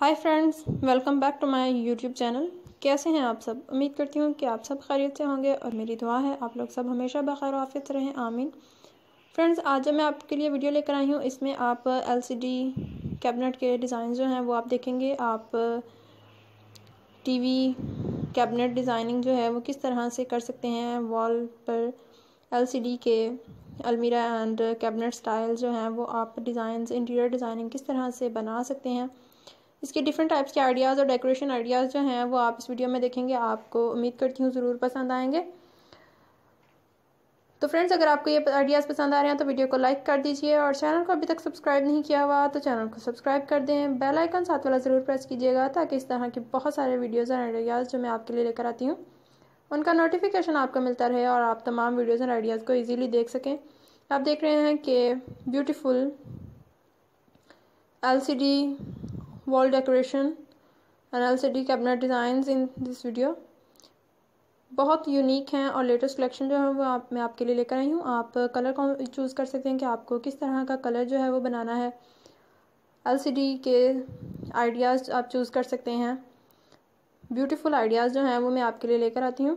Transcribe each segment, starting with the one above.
hi friends welcome back to my YouTube channel कैसे हैं आप सब उम्मीद करती हूँ कि आप सब खैरियत से होंगे और मेरी दुआ है आप लोग सब हमेशा बखैर आफियत रहें आमीन फ्रेंड्स आज जब मैं आपके लिए वीडियो लेकर आई हूँ इसमें आप एलसीडी कैबिनेट के डिज़ाइन जो हैं वो आप देखेंगे आप टी कैबिनेट डिज़ाइनिंग जो है वो किस तरह से कर सकते हैं वॉल पर एल के अलमीरा एंड कैबिनेट स्टाइल जो हैं वो आप डिज़ाइन इंटीरियर डिज़ाइनिंग किस तरह से बना सकते हैं इसके डिफरेंट टाइप्स के आइडियाज़ और डेकोरेशन आइडियाज़ जो हैं वो आप इस वीडियो में देखेंगे आपको उम्मीद करती हूँ ज़रूर पसंद आएंगे तो फ्रेंड्स अगर आपको ये आइडियाज़ पसंद आ रहे हैं तो वीडियो को लाइक कर दीजिए और चैनल को अभी तक सब्सक्राइब नहीं किया हुआ तो चैनल को सब्सक्राइब कर दें बेल आइकन साथ वाला ज़रूर प्रेस कीजिएगा ताकि इस तरह के बहुत सारे वीडियोज़ और आइडियाज़ जो मैं आपके लिए लेकर आती हूँ उनका नोटिफिकेशन आपको मिलता रहे और आप तमाम वीडियोज़ और आइडियाज़ को ईजिली देख सकें आप देख रहे हैं कि beautiful the wall decoration and LCD cabinet designs in this video बहुत यूनिक हैं और लेटेस्ट कलेक्शन जो है वो आप मैं आपके लिए लेकर आई हूँ आप कलर चूज़ कर सकते हैं कि आपको किस तरह का कलर जो है वो बनाना है एलसीडी के आइडियाज़ आप चूज़ कर सकते हैं ब्यूटीफुल आइडियाज़ जो हैं वो मैं आपके लिए लेकर आती हूँ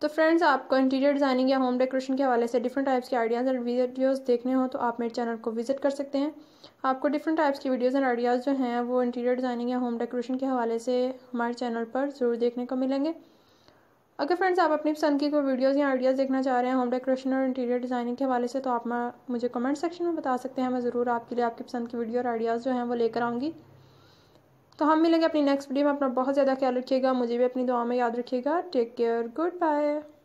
तो फ्रेंड्स आपको इंटीरियर डिज़ाइनिंग या होम डेकोरेशन के हवाले से डिफरेंट टाइप्स के आइडियाज़ और वीडियोस देखने हो तो आप मेरे चैनल को विजिट कर सकते हैं आपको डिफरेंट टाइप्स की वीडियोस एंड आइडियाज़ जो हैं वो इंटीरियर डिज़ाइनिंग या होम डेकोरेशन के हवाले से हमारे चैनल पर ज़रूर देखने को मिलेंगे अगर फ्रेंड्स आप अपनी पसंद की कोई वीडियोज़ या आइडियाज़ देखना चाह रहे हैं होम डेकोरेशन और इंटीरियर डिज़ाइनिंग के हवाले से तो आप मुझे कमेंट सेक्शन में बता सकते हैं मैं ज़रूर आपके लिए आपकी पसंद की वीडियो और आइडियाज़ जो हैं वो लेकर आऊँगी तो हम मिलेंगे अपनी नेक्स्ट वीडियो में अपना बहुत ज़्यादा ख्याल रखिएगा मुझे भी अपनी दुआ में याद रखिएगा टेक केयर गुड बाय